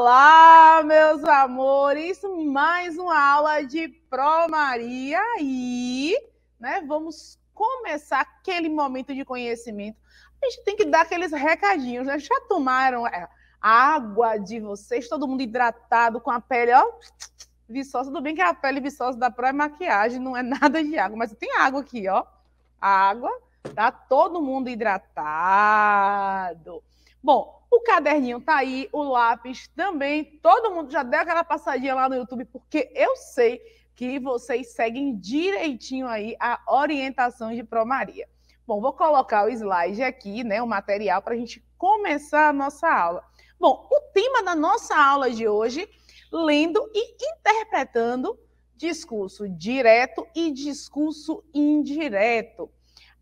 Olá, meus amores! Mais uma aula de Pro Maria e né, vamos começar aquele momento de conhecimento. A gente tem que dar aqueles recadinhos, né? Já tomaram é, a água de vocês, todo mundo hidratado, com a pele, ó, viçosa. Tudo bem que a pele viçosa da Pro é maquiagem, não é nada de água, mas tem água aqui, ó. Água, tá? Todo mundo hidratado. Bom, o caderninho tá aí, o lápis também. Todo mundo já deu aquela passadinha lá no YouTube, porque eu sei que vocês seguem direitinho aí a orientação de Promaria. Bom, vou colocar o slide aqui, né, o material para a gente começar a nossa aula. Bom, o tema da nossa aula de hoje, lendo e interpretando discurso direto e discurso indireto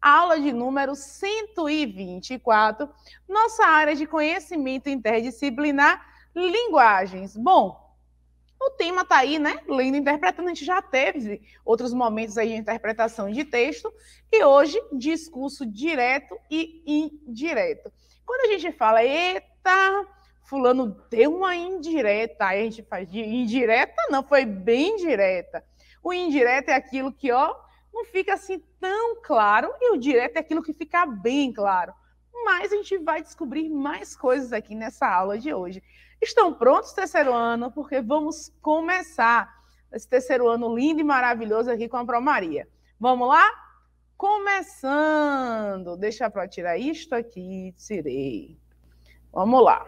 aula de número 124, nossa área de conhecimento interdisciplinar, linguagens. Bom, o tema está aí, né? Lendo e interpretando. A gente já teve outros momentos aí de interpretação de texto e hoje discurso direto e indireto. Quando a gente fala, eita, fulano deu uma indireta, aí a gente faz de indireta, não, foi bem direta. O indireto é aquilo que, ó, não fica assim tão claro e o direto é aquilo que fica bem claro. Mas a gente vai descobrir mais coisas aqui nessa aula de hoje. Estão prontos, terceiro ano? Porque vamos começar esse terceiro ano lindo e maravilhoso aqui com a Promaria. Vamos lá? Começando. Deixa a tirar isto aqui, tirei. Vamos lá.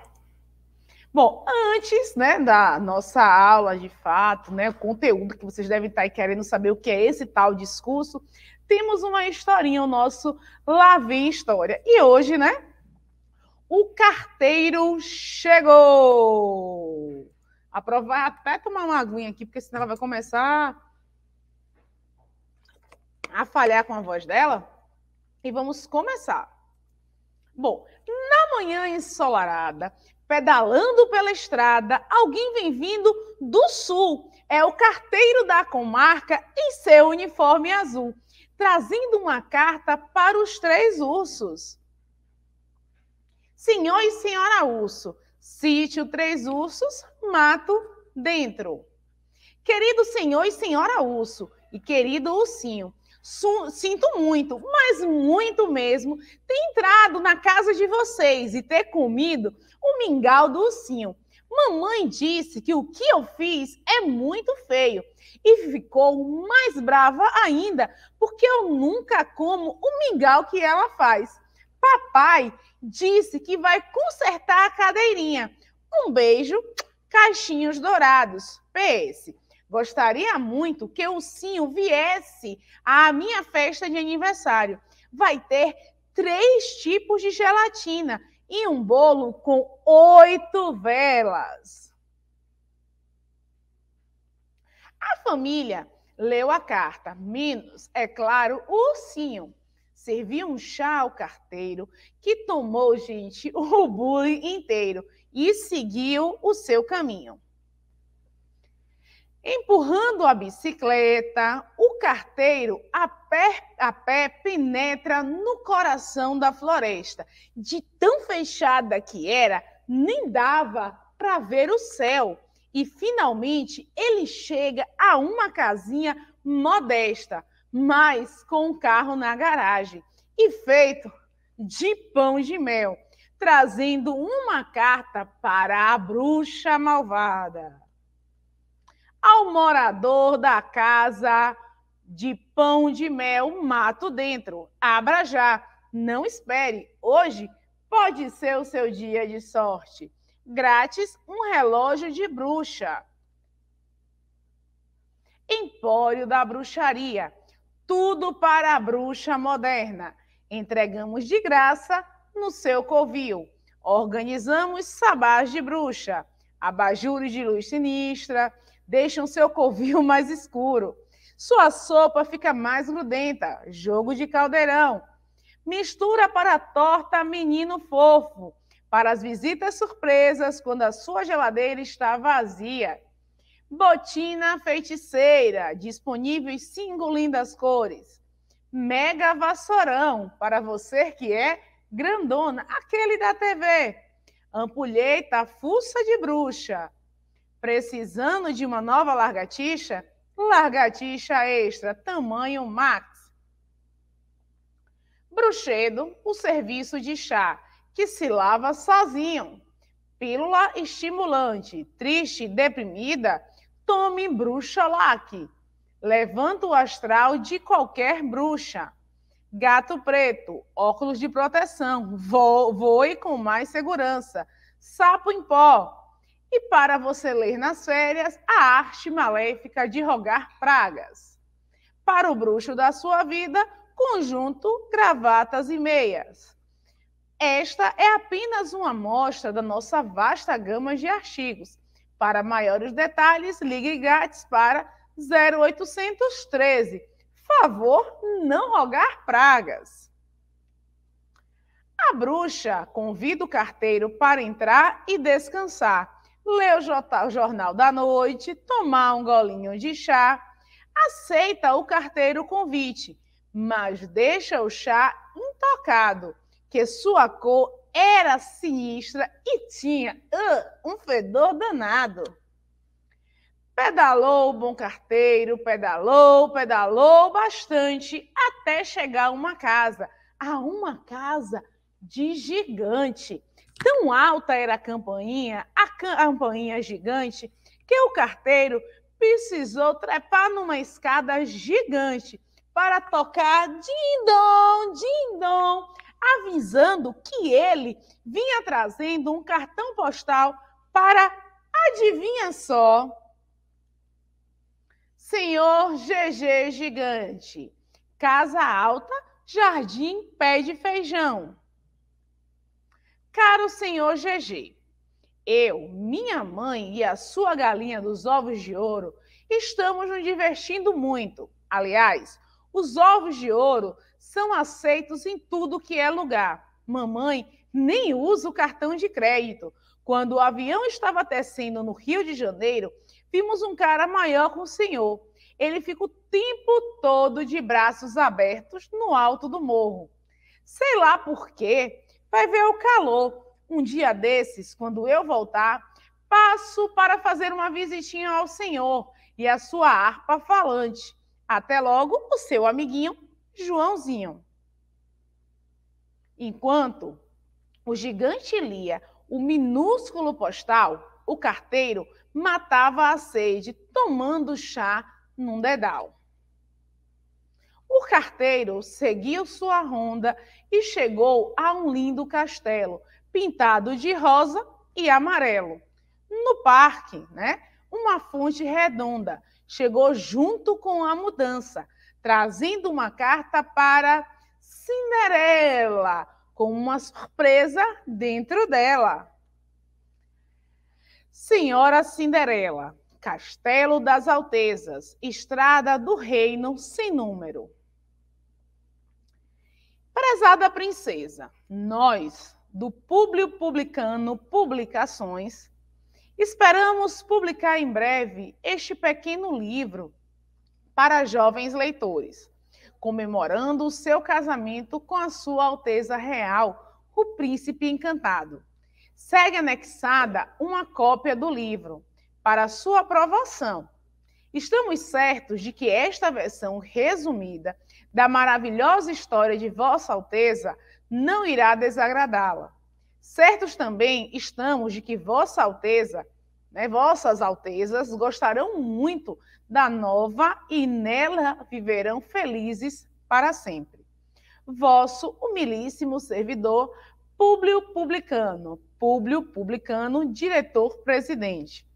Bom, antes né, da nossa aula de fato, né, conteúdo que vocês devem estar querendo saber o que é esse tal discurso, temos uma historinha, o nosso Lavi História. E hoje, né? O carteiro chegou! A prova vai até tomar uma aguinha aqui, porque senão ela vai começar a falhar com a voz dela. E vamos começar. Bom, na manhã ensolarada, pedalando pela estrada, alguém vem vindo do sul. É o carteiro da comarca em seu uniforme azul, trazendo uma carta para os três ursos. Senhor e senhora urso, sítio três ursos, mato dentro. Querido senhor e senhora urso e querido ursinho, sinto muito, mas muito mesmo, ter entrado na casa de vocês e ter comido o mingau do ursinho. Mamãe disse que o que eu fiz é muito feio e ficou mais brava ainda porque eu nunca como o mingau que ela faz. Papai disse que vai consertar a cadeirinha. Um beijo, caixinhos dourados. PS. Gostaria muito que o Sinho viesse à minha festa de aniversário. Vai ter três tipos de gelatina e um bolo com oito velas. A família leu a carta, menos, é claro, o ursinho. Serviu um chá ao carteiro, que tomou, gente, o bule inteiro e seguiu o seu caminho. Empurrando a bicicleta, o carteiro a pé, a pé penetra no coração da floresta. De tão fechada que era, nem dava para ver o céu. E finalmente ele chega a uma casinha modesta, mas com um carro na garagem e feito de pão de mel, trazendo uma carta para a bruxa malvada ao morador da casa de pão de mel mato dentro. Abra já, não espere. Hoje pode ser o seu dia de sorte. Grátis um relógio de bruxa. Empório da Bruxaria. Tudo para a bruxa moderna. Entregamos de graça no seu covil. Organizamos sabás de bruxa, abajures de luz sinistra, deixam seu covil mais escuro. Sua sopa fica mais grudenta, jogo de caldeirão. Mistura para a torta menino fofo, para as visitas surpresas quando a sua geladeira está vazia. Botina feiticeira, disponível em cinco lindas cores. Mega vassourão, para você que é grandona, aquele da TV. Ampulheta fuça de bruxa, Precisando de uma nova largatixa? Largatixa extra, tamanho max. Bruxedo, o serviço de chá, que se lava sozinho. Pílula estimulante, triste deprimida, tome bruxalac. Levanta o astral de qualquer bruxa. Gato preto, óculos de proteção, voe com mais segurança. Sapo em pó, e para você ler nas férias, A Arte Maléfica de Rogar Pragas. Para o bruxo da sua vida, conjunto, gravatas e meias. Esta é apenas uma amostra da nossa vasta gama de artigos. Para maiores detalhes, ligue grátis para 0813. Favor não rogar pragas. A bruxa convida o carteiro para entrar e descansar ler o jornal da noite, tomar um golinho de chá, aceita o carteiro convite, mas deixa o chá intocado, que sua cor era sinistra e tinha uh, um fedor danado. Pedalou o bom carteiro, pedalou, pedalou bastante até chegar a uma casa, a uma casa de gigante Tão alta era a campainha, a campainha gigante, que o carteiro precisou trepar numa escada gigante para tocar dindom, dindom, avisando que ele vinha trazendo um cartão postal para, adivinha só, senhor GG Gigante, Casa Alta, Jardim Pé de Feijão. Caro senhor GG, eu, minha mãe e a sua galinha dos ovos de ouro estamos nos divertindo muito. Aliás, os ovos de ouro são aceitos em tudo que é lugar. Mamãe nem usa o cartão de crédito. Quando o avião estava tecendo no Rio de Janeiro, vimos um cara maior com o senhor. Ele fica o tempo todo de braços abertos no alto do morro. Sei lá por quê, Vai ver o calor. Um dia desses, quando eu voltar, passo para fazer uma visitinha ao Senhor e à sua harpa falante. Até logo, o seu amiguinho Joãozinho. Enquanto o gigante lia o minúsculo postal, o carteiro matava a sede tomando chá num dedal. O carteiro seguiu sua ronda e chegou a um lindo castelo, pintado de rosa e amarelo. No parque, né, uma fonte redonda chegou junto com a mudança, trazendo uma carta para Cinderela, com uma surpresa dentro dela. Senhora Cinderela, Castelo das Altezas, Estrada do Reino sem número. Prezada princesa, nós, do Público Publicano Publicações, esperamos publicar em breve este pequeno livro para jovens leitores, comemorando o seu casamento com a Sua Alteza Real, o Príncipe Encantado. Segue anexada uma cópia do livro para sua aprovação. Estamos certos de que esta versão resumida da maravilhosa história de Vossa Alteza não irá desagradá-la. Certos também estamos de que Vossa Alteza, né, Vossas Altezas, gostarão muito da nova e nela viverão felizes para sempre. Vosso humilíssimo servidor, Públio Publicano, Públio Publicano, diretor-presidente.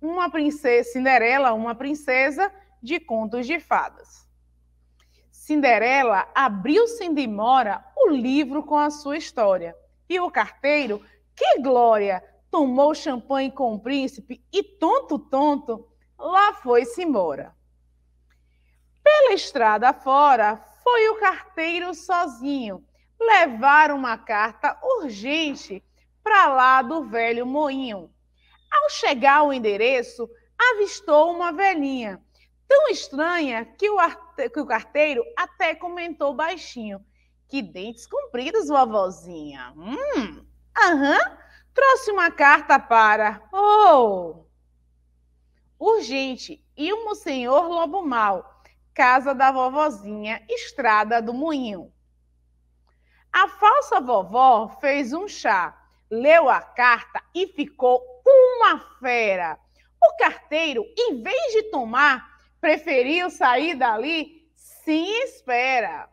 Uma princesa, Cinderela, uma princesa de contos de fadas. Cinderela abriu sem demora o livro com a sua história. E o carteiro, que glória! Tomou champanhe com o príncipe e, tonto, tonto, lá foi-se embora. Pela estrada fora, foi o carteiro sozinho levar uma carta urgente para lá do velho moinho. Ao chegar ao endereço, avistou uma velhinha tão estranha que o, arte... que o carteiro até comentou baixinho. Que dentes compridos, vovozinha. Hum, aham, trouxe uma carta para... Oh! Urgente, ilmo senhor Lobo Mal, casa da vovozinha, estrada do moinho. A falsa vovó fez um chá, leu a carta e ficou uma fera. O carteiro, em vez de tomar, preferiu sair dali? Sim, espera.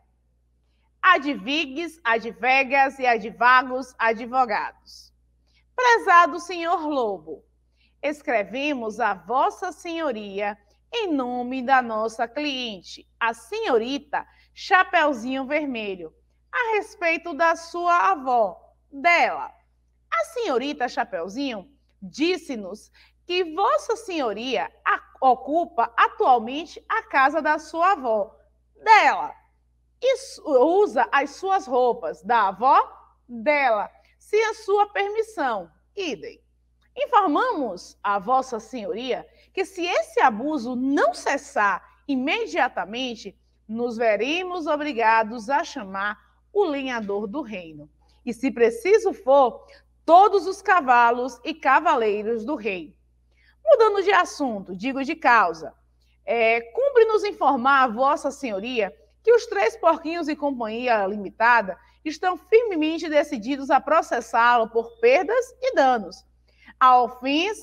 Advigues, advegas e advagos, advogados. Prezado senhor Lobo, escrevemos a vossa senhoria em nome da nossa cliente, a senhorita Chapeuzinho Vermelho, a respeito da sua avó, dela. A senhorita Chapeuzinho disse-nos que Vossa Senhoria ocupa atualmente a casa da sua avó, dela, e usa as suas roupas da avó dela, sem a sua permissão. Idem. Informamos a Vossa Senhoria que, se esse abuso não cessar imediatamente, nos veremos obrigados a chamar o lenhador do reino. E, se preciso for, todos os cavalos e cavaleiros do rei Mudando de assunto, digo de causa, é, cumpre nos informar, Vossa Senhoria, que os três porquinhos e companhia limitada estão firmemente decididos a processá-lo por perdas e danos. A,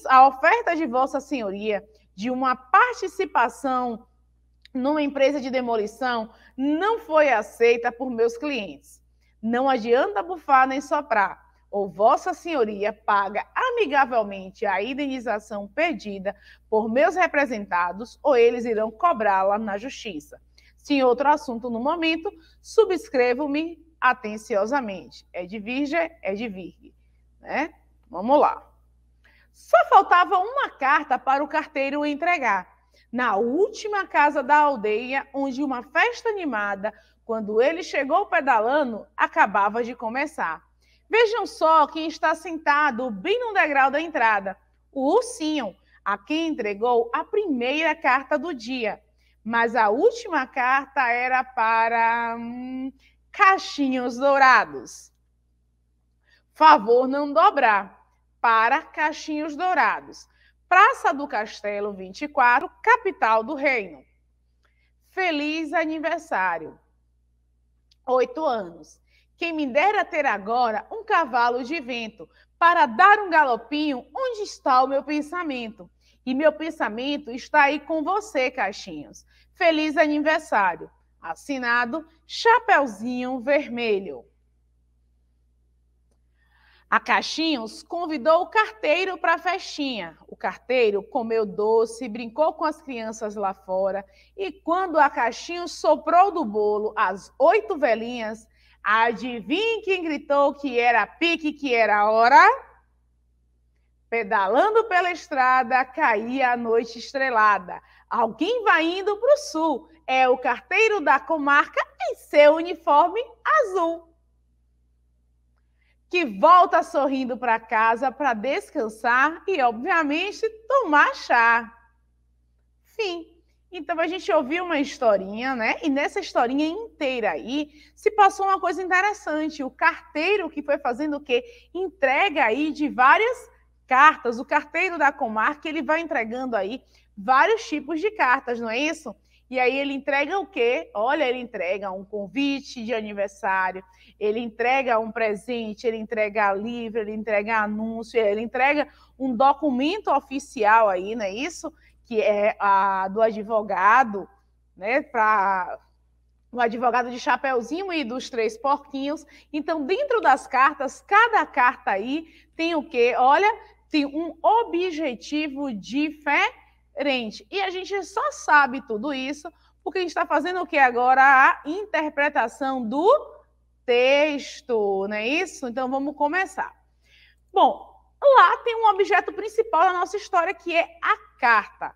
a oferta de Vossa Senhoria de uma participação numa empresa de demolição não foi aceita por meus clientes. Não adianta bufar nem soprar ou Vossa Senhoria paga amigavelmente a indenização pedida por meus representados, ou eles irão cobrá-la na Justiça. Se outro assunto no momento, subscrevo-me atenciosamente. É de virgem, é de virgem. Né? Vamos lá. Só faltava uma carta para o carteiro entregar. Na última casa da aldeia, onde uma festa animada, quando ele chegou pedalando, acabava de começar. Vejam só quem está sentado bem no degrau da entrada: o ursinho, a quem entregou a primeira carta do dia. Mas a última carta era para hum, caixinhos dourados. Favor não dobrar para caixinhos dourados. Praça do Castelo 24, capital do reino. Feliz aniversário. Oito anos. Quem me dera ter agora um cavalo de vento para dar um galopinho onde está o meu pensamento. E meu pensamento está aí com você, Caixinhos. Feliz aniversário. Assinado Chapeuzinho Vermelho. A Caixinhos convidou o carteiro para a festinha. O carteiro comeu doce, brincou com as crianças lá fora e quando a Caixinhos soprou do bolo as oito velhinhas, Adivinhe quem gritou que era pique, que era hora? Pedalando pela estrada, caía a noite estrelada. Alguém vai indo para o sul. É o carteiro da comarca em seu uniforme azul. Que volta sorrindo para casa para descansar e, obviamente, tomar chá. Fim. Então a gente ouviu uma historinha, né? E nessa historinha inteira aí se passou uma coisa interessante. O carteiro que foi fazendo o quê? Entrega aí de várias cartas. O carteiro da comarca ele vai entregando aí vários tipos de cartas, não é isso? E aí ele entrega o quê? Olha, ele entrega um convite de aniversário, ele entrega um presente, ele entrega livro, ele entrega anúncio, ele entrega um documento oficial aí, não é isso? que é a do advogado, né, para o advogado de Chapeuzinho e dos Três Porquinhos. Então, dentro das cartas, cada carta aí tem o quê? Olha, tem um objetivo diferente. E a gente só sabe tudo isso porque a gente está fazendo o que agora? A interpretação do texto, não é isso? Então, vamos começar. Bom, lá tem um objeto principal da nossa história, que é a carta.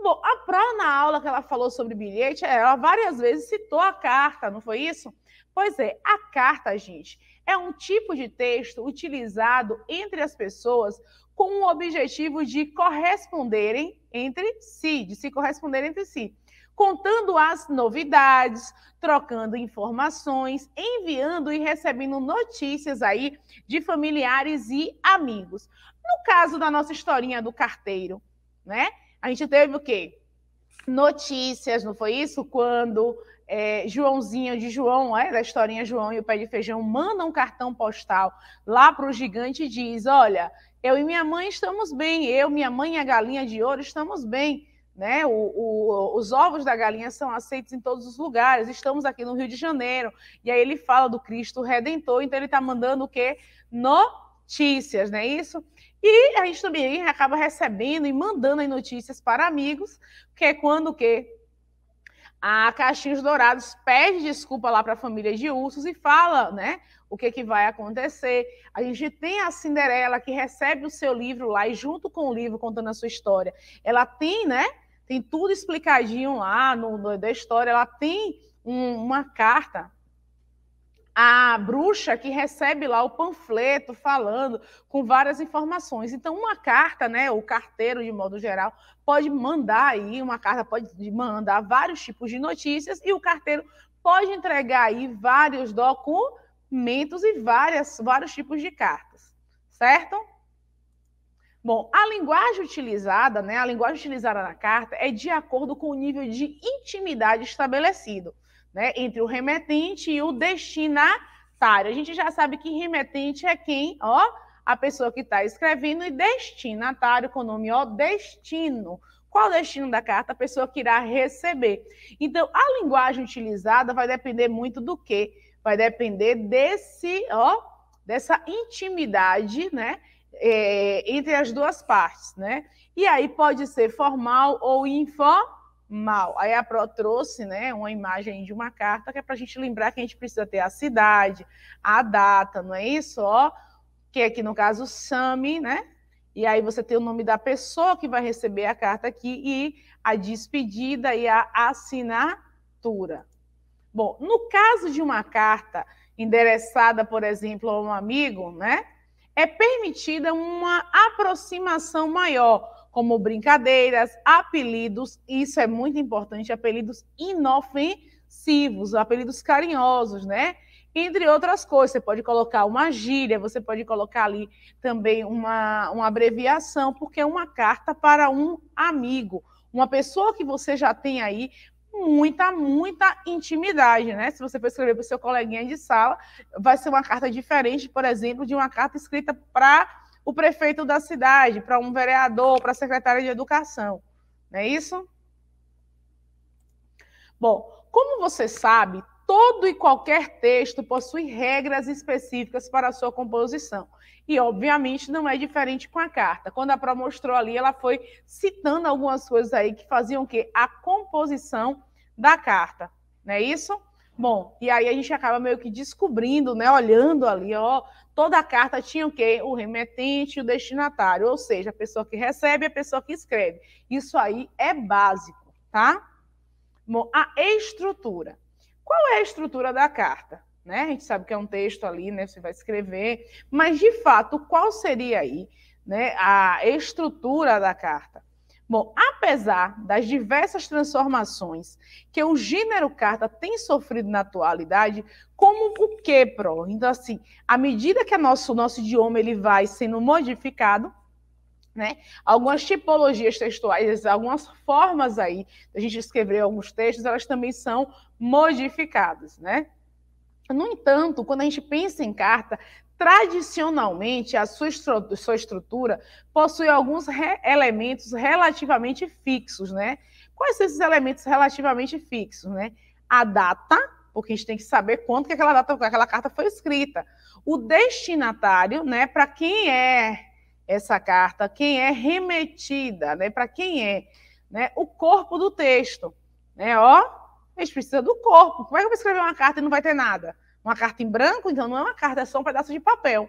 Bom, a Pró, na aula que ela falou sobre bilhete, ela várias vezes citou a carta, não foi isso? Pois é, a carta, gente, é um tipo de texto utilizado entre as pessoas com o objetivo de corresponderem entre si, de se corresponderem entre si, contando as novidades, trocando informações, enviando e recebendo notícias aí de familiares e amigos. No caso da nossa historinha do carteiro, né? A gente teve o quê? Notícias, não foi isso? Quando é, Joãozinho de João, é, da historinha João e o Pé de Feijão, manda um cartão postal lá para o gigante e diz: Olha, eu e minha mãe estamos bem, eu, minha mãe e a galinha de ouro estamos bem. Né? O, o, os ovos da galinha são aceitos em todos os lugares. Estamos aqui no Rio de Janeiro. E aí ele fala do Cristo Redentor, então ele está mandando o quê? Notícias, não é isso? E a gente também acaba recebendo e mandando notícias para amigos, que é quando que a Caixinhos Dourados pede desculpa lá para a família de ursos e fala, né, o que, que vai acontecer. A gente tem a Cinderela que recebe o seu livro lá e junto com o livro contando a sua história. Ela tem, né, tem tudo explicadinho lá no, no da história, ela tem um, uma carta a bruxa que recebe lá o panfleto falando com várias informações. Então, uma carta, né, o carteiro, de modo geral, pode mandar aí, uma carta pode mandar vários tipos de notícias e o carteiro pode entregar aí vários documentos e várias, vários tipos de cartas, certo? Bom, a linguagem utilizada, né, a linguagem utilizada na carta é de acordo com o nível de intimidade estabelecido né, entre o remetente e o destinatário. A gente já sabe que remetente é quem, ó, a pessoa que está escrevendo, e destinatário com o nome, ó, destino. Qual o destino da carta? A pessoa que irá receber. Então, a linguagem utilizada vai depender muito do quê? Vai depender desse, ó, dessa intimidade, né? É, entre as duas partes, né? E aí pode ser formal ou informal mal. Aí a Pro trouxe né, uma imagem de uma carta que é para a gente lembrar que a gente precisa ter a cidade, a data, não é isso? Ó, que aqui no caso SAMI, né? E aí você tem o nome da pessoa que vai receber a carta aqui e a despedida e a assinatura. Bom, no caso de uma carta endereçada, por exemplo, a um amigo, né? É permitida uma aproximação maior como brincadeiras, apelidos, isso é muito importante, apelidos inofensivos, apelidos carinhosos, né? Entre outras coisas, você pode colocar uma gíria, você pode colocar ali também uma, uma abreviação, porque é uma carta para um amigo, uma pessoa que você já tem aí muita, muita intimidade, né? Se você for escrever para o seu coleguinha de sala, vai ser uma carta diferente, por exemplo, de uma carta escrita para o prefeito da cidade, para um vereador, para a secretária de educação. Não é isso? Bom, como você sabe, todo e qualquer texto possui regras específicas para a sua composição. E, obviamente, não é diferente com a carta. Quando a Pro mostrou ali, ela foi citando algumas coisas aí que faziam o quê? A composição da carta. Não é isso? Bom, e aí a gente acaba meio que descobrindo, né, olhando ali, ó, toda a carta tinha o quê? O remetente e o destinatário, ou seja, a pessoa que recebe e a pessoa que escreve. Isso aí é básico, tá? Bom, a estrutura. Qual é a estrutura da carta? Né? A gente sabe que é um texto ali, né? Você vai escrever, mas de fato, qual seria aí né, a estrutura da carta? Bom, apesar das diversas transformações que o gênero carta tem sofrido na atualidade, como o que, Pro? Então, assim, à medida que o nosso, nosso idioma ele vai sendo modificado, né? Algumas tipologias textuais, algumas formas aí da gente escrever alguns textos, elas também são modificadas, né? No entanto, quando a gente pensa em carta, Tradicionalmente, a sua, estru sua estrutura possui alguns re elementos relativamente fixos, né? Quais são esses elementos relativamente fixos, né? A data, porque a gente tem que saber quando que aquela data, aquela carta foi escrita. O destinatário, né? Para quem é essa carta, quem é remetida, né? Para quem é, né? O corpo do texto, né? Ó, a gente precisa do corpo. Como é que eu vou escrever uma carta e não vai ter nada? Uma carta em branco, então não é uma carta, é só um pedaço de papel.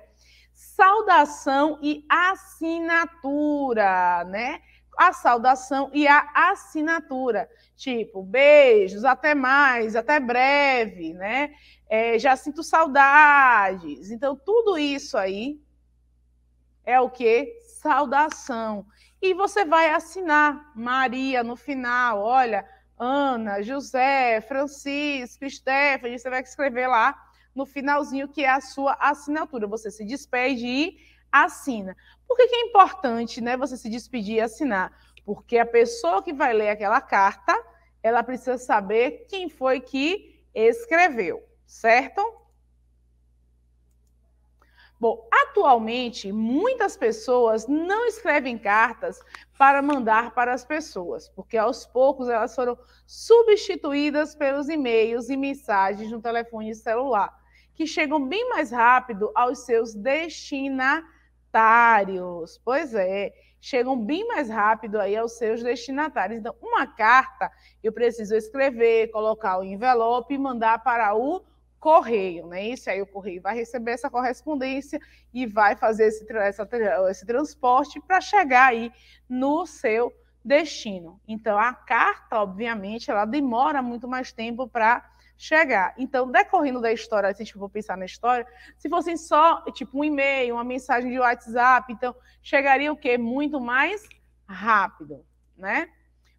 Saudação e assinatura, né? A saudação e a assinatura. Tipo, beijos, até mais, até breve, né? É, já sinto saudades. Então, tudo isso aí é o que? Saudação. E você vai assinar Maria no final. Olha, Ana, José, Francisco, Stephanie, você vai escrever lá no finalzinho, que é a sua assinatura. Você se despede e assina. Por que, que é importante né, você se despedir e assinar? Porque a pessoa que vai ler aquela carta, ela precisa saber quem foi que escreveu, certo? Bom, atualmente, muitas pessoas não escrevem cartas para mandar para as pessoas, porque aos poucos elas foram substituídas pelos e-mails e mensagens no telefone celular que chegam bem mais rápido aos seus destinatários. Pois é, chegam bem mais rápido aí aos seus destinatários. Então, uma carta eu preciso escrever, colocar o envelope e mandar para o correio, né? Isso aí o correio vai receber essa correspondência e vai fazer esse, essa, esse transporte para chegar aí no seu destino. Então, a carta, obviamente, ela demora muito mais tempo para chegar. Então, decorrendo da história, se a gente for pensar na história, se fossem só, tipo, um e-mail, uma mensagem de WhatsApp, então, chegaria o quê? Muito mais rápido, né?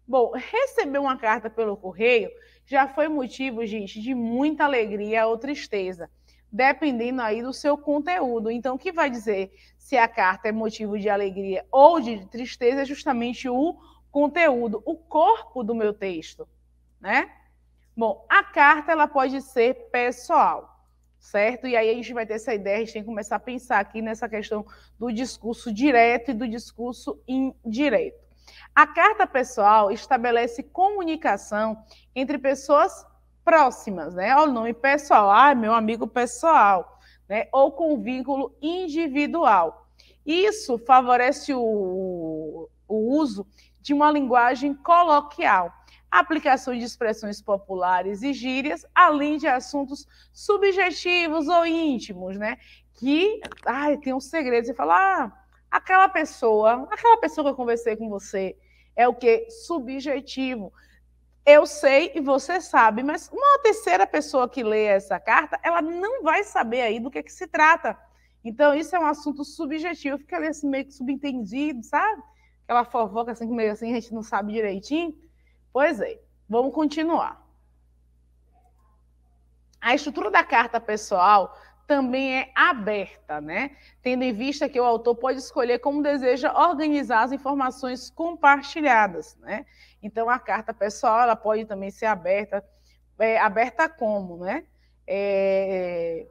Bom, receber uma carta pelo correio já foi motivo, gente, de muita alegria ou tristeza, dependendo aí do seu conteúdo. Então, o que vai dizer se a carta é motivo de alegria ou de tristeza é justamente o conteúdo, o corpo do meu texto, né? Bom, a carta ela pode ser pessoal, certo? E aí a gente vai ter essa ideia, a gente tem que começar a pensar aqui nessa questão do discurso direto e do discurso indireto. A carta pessoal estabelece comunicação entre pessoas próximas, né? o nome pessoal, ah, meu amigo pessoal, né? Ou com vínculo individual. Isso favorece o, o uso de uma linguagem coloquial aplicações de expressões populares e gírias, além de assuntos subjetivos ou íntimos, né? Que ai, tem um segredo. Você fala, ah, aquela pessoa, aquela pessoa que eu conversei com você, é o que? Subjetivo. Eu sei e você sabe, mas uma terceira pessoa que lê essa carta, ela não vai saber aí do que, é que se trata. Então, isso é um assunto subjetivo, fica ali assim, meio que subentendido, sabe? Aquela fofoca assim, meio assim, a gente não sabe direitinho. Pois é, vamos continuar. A estrutura da carta pessoal também é aberta, né? Tendo em vista que o autor pode escolher como deseja organizar as informações compartilhadas, né? Então a carta pessoal ela pode também ser aberta, é, aberta como, né? É,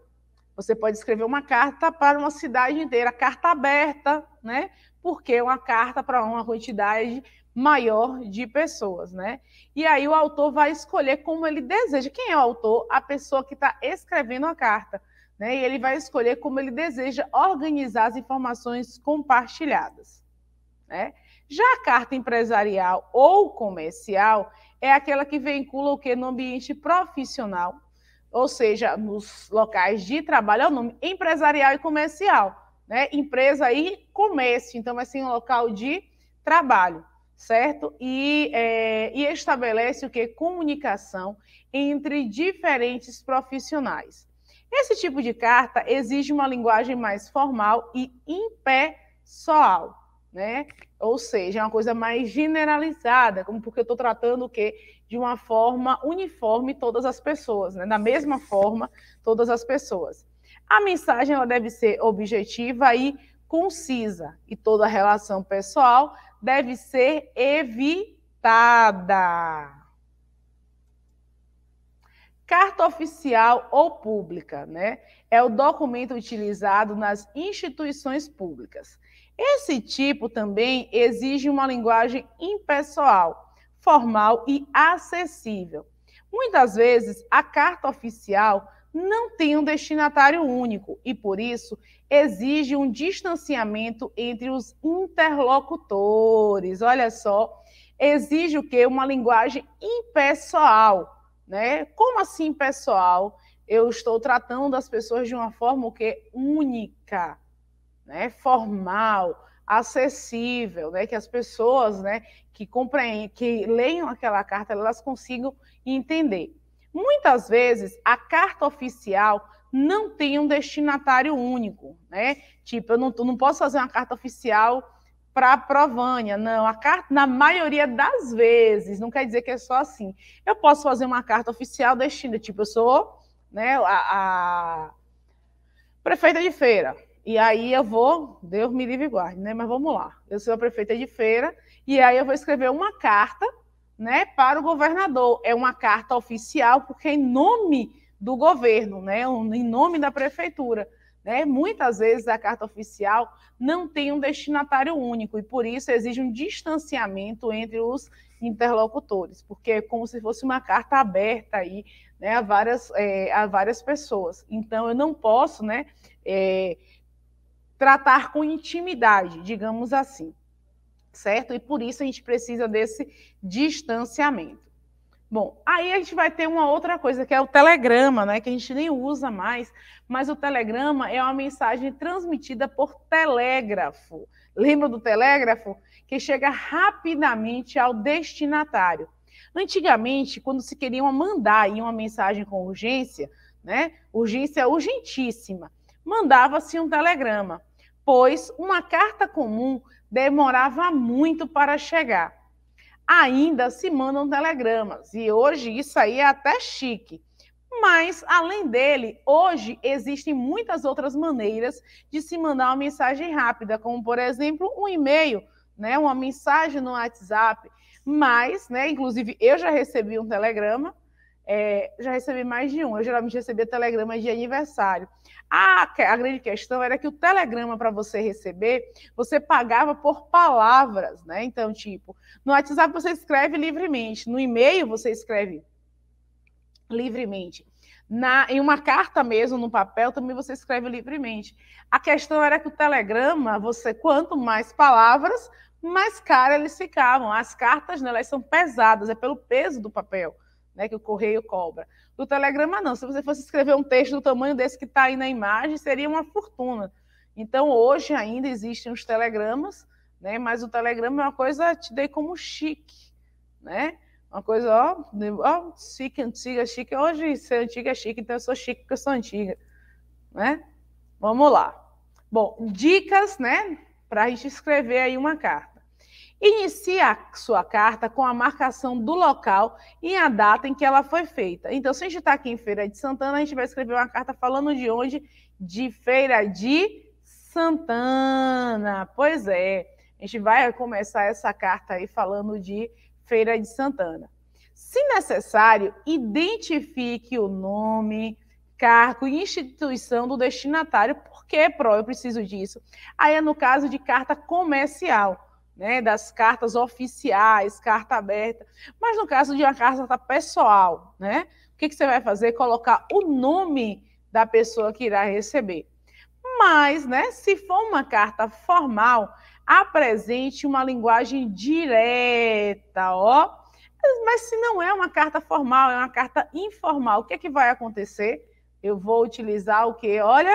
você pode escrever uma carta para uma cidade inteira, carta aberta, né? Porque é uma carta para uma quantidade maior de pessoas, né? E aí o autor vai escolher como ele deseja. Quem é o autor? A pessoa que está escrevendo a carta. Né? E ele vai escolher como ele deseja organizar as informações compartilhadas. Né? Já a carta empresarial ou comercial é aquela que vincula o que no ambiente profissional, ou seja, nos locais de trabalho, é o nome empresarial e comercial, né? Empresa e comércio, então vai ser um local de trabalho certo? E, é, e estabelece o que? Comunicação entre diferentes profissionais. Esse tipo de carta exige uma linguagem mais formal e impessoal, né? Ou seja, é uma coisa mais generalizada, como porque eu estou tratando o quê? De uma forma uniforme todas as pessoas, né? Da mesma forma todas as pessoas. A mensagem ela deve ser objetiva e concisa, e toda relação pessoal deve ser evitada. Carta oficial ou pública, né? É o documento utilizado nas instituições públicas. Esse tipo também exige uma linguagem impessoal, formal e acessível. Muitas vezes, a carta oficial não tem um destinatário único e, por isso, exige um distanciamento entre os interlocutores. Olha só, exige o quê? Uma linguagem impessoal, né? Como assim pessoal? Eu estou tratando as pessoas de uma forma o quê? Única, né? Formal, acessível, né? Que as pessoas, né, que compreendem, que leiam aquela carta, elas consigam entender. Muitas vezes a carta oficial não tem um destinatário único, né? Tipo, eu não, não posso fazer uma carta oficial para a Provânia, não. A carta, na maioria das vezes, não quer dizer que é só assim. Eu posso fazer uma carta oficial destinada, tipo, eu sou né, a, a prefeita de feira. E aí eu vou, Deus me livre e guarde, né? Mas vamos lá. Eu sou a prefeita de feira, e aí eu vou escrever uma carta né, para o governador. É uma carta oficial, porque é em nome do governo, né, em nome da prefeitura. Né? Muitas vezes a carta oficial não tem um destinatário único e por isso exige um distanciamento entre os interlocutores, porque é como se fosse uma carta aberta aí, né, a várias é, a várias pessoas. Então eu não posso, né, é, tratar com intimidade, digamos assim certo? E por isso a gente precisa desse distanciamento. Bom, aí a gente vai ter uma outra coisa que é o telegrama, né? Que a gente nem usa mais, mas o telegrama é uma mensagem transmitida por telégrafo. Lembra do telégrafo? Que chega rapidamente ao destinatário. Antigamente, quando se queria mandar uma mensagem com urgência, né? Urgência urgentíssima, mandava-se um telegrama, pois uma carta comum demorava muito para chegar. Ainda se mandam telegramas, e hoje isso aí é até chique. Mas, além dele, hoje existem muitas outras maneiras de se mandar uma mensagem rápida, como, por exemplo, um e-mail, né, uma mensagem no WhatsApp. Mas, né, inclusive, eu já recebi um telegrama é, já recebi mais de um. Eu geralmente recebia telegramas de aniversário. A, a grande questão era que o telegrama, para você receber, você pagava por palavras, né? Então, tipo, no WhatsApp você escreve livremente, no e-mail você escreve livremente. Na, em uma carta mesmo, no papel, também você escreve livremente. A questão era que o telegrama, você quanto mais palavras, mais cara eles ficavam. As cartas, né, elas são pesadas, é pelo peso do papel né, que o correio cobra. Do Telegrama, não. Se você fosse escrever um texto do tamanho desse que está aí na imagem, seria uma fortuna. Então, hoje ainda existem os telegramas, né, mas o Telegrama é uma coisa, te dei como chique, né? Uma coisa, ó, ó, chique, antiga, chique. Hoje, ser antiga é chique, então eu sou chique porque eu sou antiga, né? Vamos lá. Bom, dicas, né, para a gente escrever aí uma carta. Inicia a sua carta com a marcação do local e a data em que ela foi feita. Então, se a gente está aqui em Feira de Santana, a gente vai escrever uma carta falando de onde? De Feira de Santana. Pois é, a gente vai começar essa carta aí falando de Feira de Santana. Se necessário, identifique o nome, cargo e instituição do destinatário. Por que, Pro, eu preciso disso? Aí é no caso de carta comercial né, das cartas oficiais, carta aberta. Mas no caso de uma carta pessoal, né, o que, que você vai fazer? Colocar o nome da pessoa que irá receber. Mas, né, se for uma carta formal, apresente uma linguagem direta, ó. Mas se não é uma carta formal, é uma carta informal, o que é que vai acontecer? Eu vou utilizar o quê? Olha,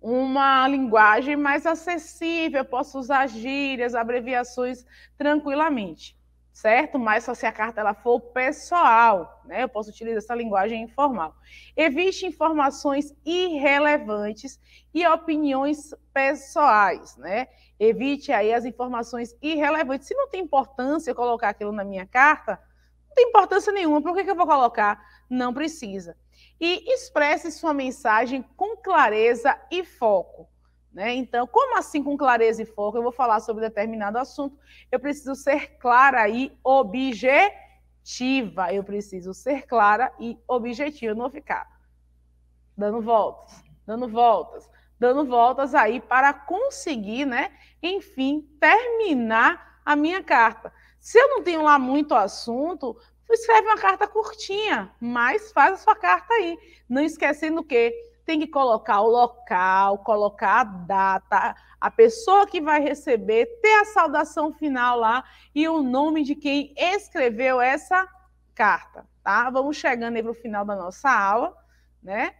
uma linguagem mais acessível, eu posso usar gírias, abreviações tranquilamente, certo? Mas só se a carta ela for pessoal, né? Eu posso utilizar essa linguagem informal. Evite informações irrelevantes e opiniões pessoais, né? Evite aí as informações irrelevantes. Se não tem importância eu colocar aquilo na minha carta, não tem importância nenhuma. Por que, que eu vou colocar? Não precisa e expresse sua mensagem com clareza e foco. Né? Então, como assim com clareza e foco? Eu vou falar sobre determinado assunto, eu preciso ser clara e objetiva. Eu preciso ser clara e objetiva, não ficar dando voltas, dando voltas, dando voltas aí para conseguir, né, enfim, terminar a minha carta. Se eu não tenho lá muito assunto, escreve uma carta curtinha, mas faz a sua carta aí. Não esquecendo que tem que colocar o local, colocar a data, a pessoa que vai receber, ter a saudação final lá e o nome de quem escreveu essa carta, tá? Vamos chegando aí para o final da nossa aula, né?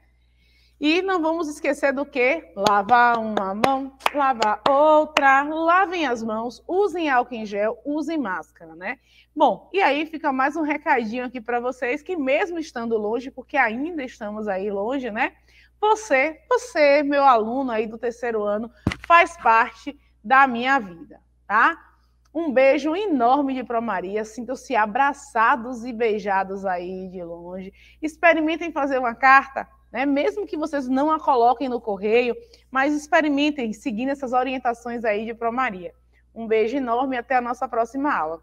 E não vamos esquecer do que? Lavar uma mão, lavar outra, lavem as mãos, usem álcool em gel, usem máscara, né? Bom, e aí fica mais um recadinho aqui para vocês que mesmo estando longe, porque ainda estamos aí longe, né? Você, você, meu aluno aí do terceiro ano, faz parte da minha vida, tá? Um beijo enorme de Pro Maria. Sintam-se abraçados e beijados aí de longe. Experimentem fazer uma carta né? Mesmo que vocês não a coloquem no correio, mas experimentem seguindo essas orientações aí de Promaria. Um beijo enorme e até a nossa próxima aula.